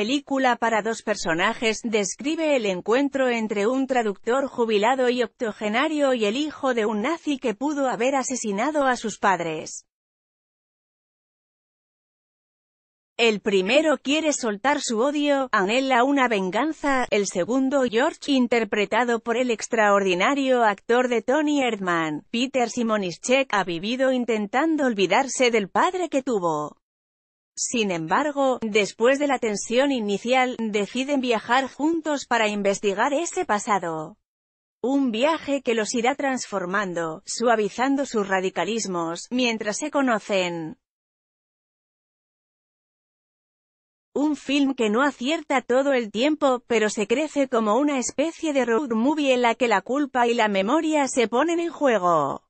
película para dos personajes, describe el encuentro entre un traductor jubilado y octogenario y el hijo de un nazi que pudo haber asesinado a sus padres. El primero quiere soltar su odio, anhela una venganza, el segundo George, interpretado por el extraordinario actor de Tony Erdman, Peter Simonischek, ha vivido intentando olvidarse del padre que tuvo. Sin embargo, después de la tensión inicial, deciden viajar juntos para investigar ese pasado. Un viaje que los irá transformando, suavizando sus radicalismos, mientras se conocen. Un film que no acierta todo el tiempo, pero se crece como una especie de road movie en la que la culpa y la memoria se ponen en juego.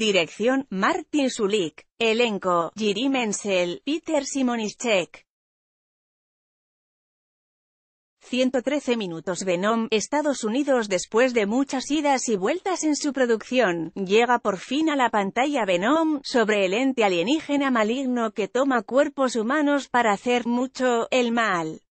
Dirección, Martin Sulik. Elenco, Jiri Menzel, Peter Simonischek. 113 minutos Venom, Estados Unidos Después de muchas idas y vueltas en su producción, llega por fin a la pantalla Venom, sobre el ente alienígena maligno que toma cuerpos humanos para hacer mucho, el mal.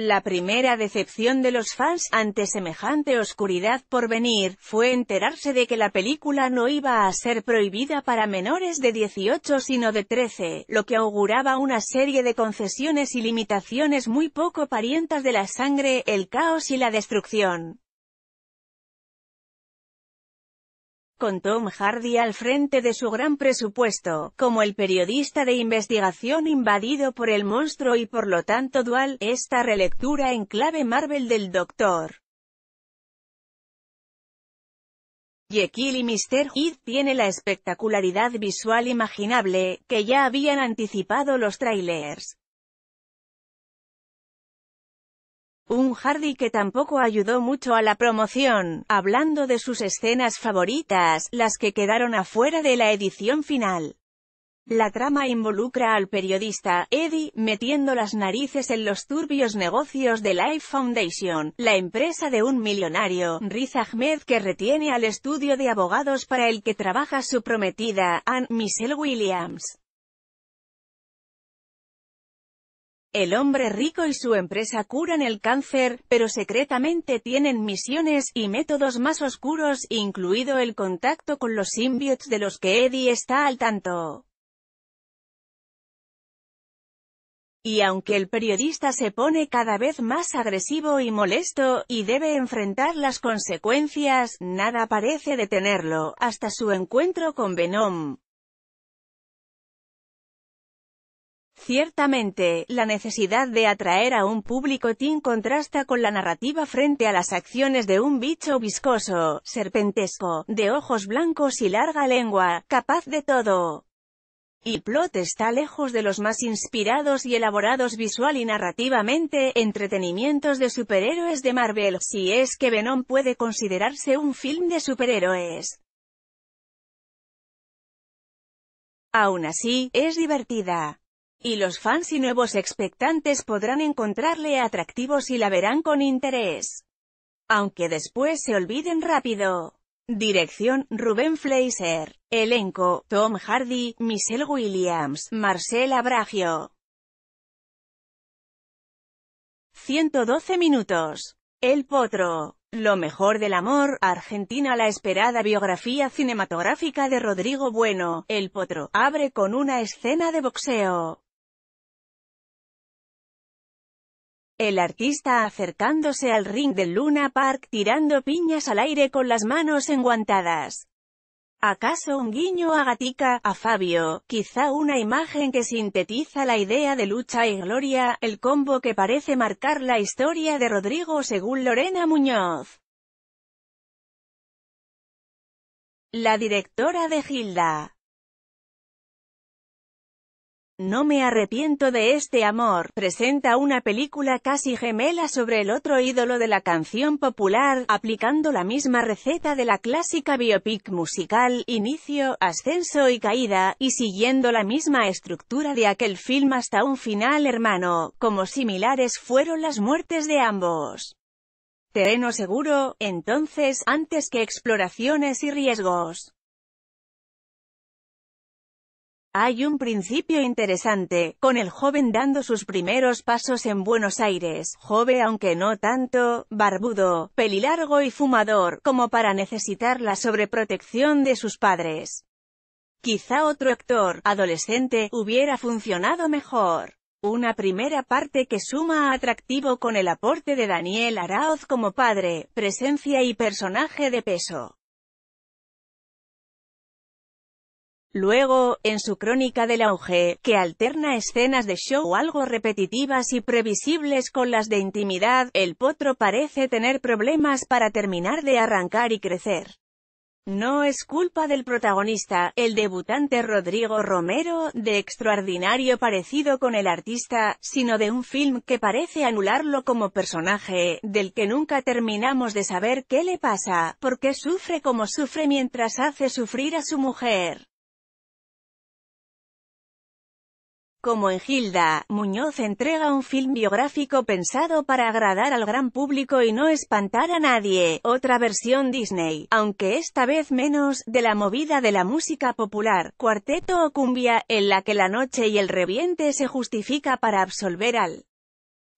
La primera decepción de los fans ante semejante oscuridad por venir, fue enterarse de que la película no iba a ser prohibida para menores de 18 sino de 13, lo que auguraba una serie de concesiones y limitaciones muy poco parientas de la sangre, el caos y la destrucción. con Tom Hardy al frente de su gran presupuesto, como el periodista de investigación invadido por el monstruo y por lo tanto dual, esta relectura en clave Marvel del Doctor. Jekyll y Mr. Heath tiene la espectacularidad visual imaginable, que ya habían anticipado los trailers. un Hardy que tampoco ayudó mucho a la promoción, hablando de sus escenas favoritas, las que quedaron afuera de la edición final. La trama involucra al periodista, Eddie, metiendo las narices en los turbios negocios de Life Foundation, la empresa de un millonario, Riz Ahmed que retiene al estudio de abogados para el que trabaja su prometida, Anne Michelle Williams. El hombre rico y su empresa curan el cáncer, pero secretamente tienen misiones y métodos más oscuros, incluido el contacto con los symbiotes de los que Eddie está al tanto. Y aunque el periodista se pone cada vez más agresivo y molesto, y debe enfrentar las consecuencias, nada parece detenerlo, hasta su encuentro con Venom. Ciertamente, la necesidad de atraer a un público teen contrasta con la narrativa frente a las acciones de un bicho viscoso, serpentesco, de ojos blancos y larga lengua, capaz de todo. Y plot está lejos de los más inspirados y elaborados visual y narrativamente, entretenimientos de superhéroes de Marvel, si es que Venom puede considerarse un film de superhéroes. Aún así, es divertida. Y los fans y nuevos expectantes podrán encontrarle atractivos y la verán con interés. Aunque después se olviden rápido. Dirección, Rubén Fleischer. Elenco, Tom Hardy, Michelle Williams, Marcela Bragio. 112 minutos. El Potro. Lo mejor del amor, Argentina La esperada biografía cinematográfica de Rodrigo Bueno, El Potro, abre con una escena de boxeo. El artista acercándose al ring del Luna Park tirando piñas al aire con las manos enguantadas. ¿Acaso un guiño a Gatica, a Fabio? Quizá una imagen que sintetiza la idea de lucha y gloria, el combo que parece marcar la historia de Rodrigo según Lorena Muñoz. La directora de Gilda. No me arrepiento de este amor, presenta una película casi gemela sobre el otro ídolo de la canción popular, aplicando la misma receta de la clásica biopic musical, inicio, ascenso y caída, y siguiendo la misma estructura de aquel film hasta un final hermano, como similares fueron las muertes de ambos. Terreno seguro, entonces, antes que exploraciones y riesgos. Hay un principio interesante, con el joven dando sus primeros pasos en Buenos Aires, joven aunque no tanto, barbudo, pelilargo y fumador, como para necesitar la sobreprotección de sus padres. Quizá otro actor, adolescente, hubiera funcionado mejor. Una primera parte que suma atractivo con el aporte de Daniel Araoz como padre, presencia y personaje de peso. Luego, en su crónica del auge, que alterna escenas de show algo repetitivas y previsibles con las de intimidad, el potro parece tener problemas para terminar de arrancar y crecer. No es culpa del protagonista, el debutante Rodrigo Romero, de extraordinario parecido con el artista, sino de un film que parece anularlo como personaje, del que nunca terminamos de saber qué le pasa, porque sufre como sufre mientras hace sufrir a su mujer. Como en Gilda, Muñoz entrega un film biográfico pensado para agradar al gran público y no espantar a nadie, otra versión Disney, aunque esta vez menos, de la movida de la música popular, cuarteto o cumbia, en la que la noche y el reviente se justifica para absolver al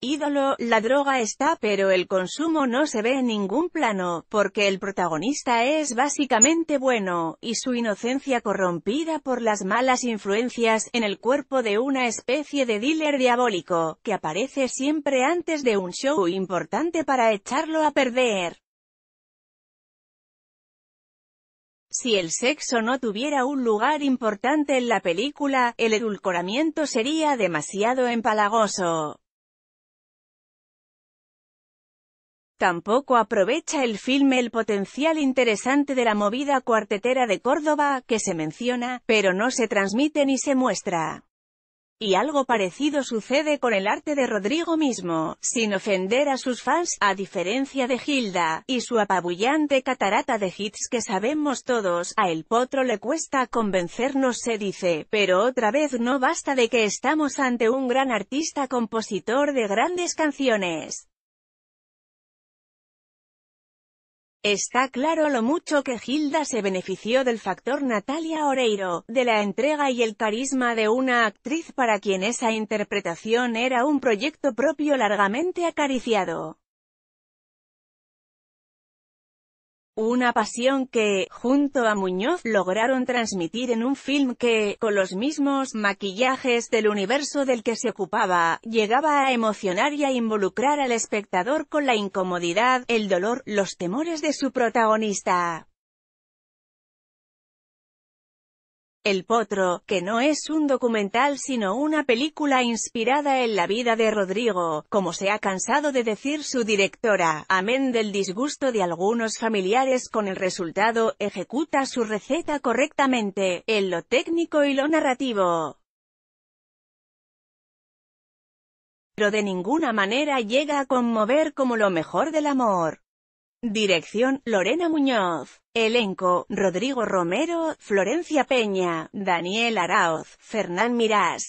ídolo, la droga está pero el consumo no se ve en ningún plano, porque el protagonista es básicamente bueno, y su inocencia corrompida por las malas influencias, en el cuerpo de una especie de dealer diabólico, que aparece siempre antes de un show importante para echarlo a perder. Si el sexo no tuviera un lugar importante en la película, el edulcoramiento sería demasiado empalagoso. Tampoco aprovecha el filme el potencial interesante de la movida cuartetera de Córdoba, que se menciona, pero no se transmite ni se muestra. Y algo parecido sucede con el arte de Rodrigo mismo, sin ofender a sus fans, a diferencia de Gilda, y su apabullante catarata de hits que sabemos todos, a El Potro le cuesta convencernos se dice, pero otra vez no basta de que estamos ante un gran artista compositor de grandes canciones. Está claro lo mucho que Gilda se benefició del factor Natalia Oreiro, de la entrega y el carisma de una actriz para quien esa interpretación era un proyecto propio largamente acariciado. una pasión que, junto a Muñoz, lograron transmitir en un film que, con los mismos maquillajes del universo del que se ocupaba, llegaba a emocionar y a involucrar al espectador con la incomodidad, el dolor, los temores de su protagonista. El Potro, que no es un documental sino una película inspirada en la vida de Rodrigo, como se ha cansado de decir su directora, amén del disgusto de algunos familiares con el resultado, ejecuta su receta correctamente, en lo técnico y lo narrativo. Pero de ninguna manera llega a conmover como lo mejor del amor. Dirección, Lorena Muñoz. Elenco, Rodrigo Romero, Florencia Peña, Daniel Araoz, Fernán Mirás.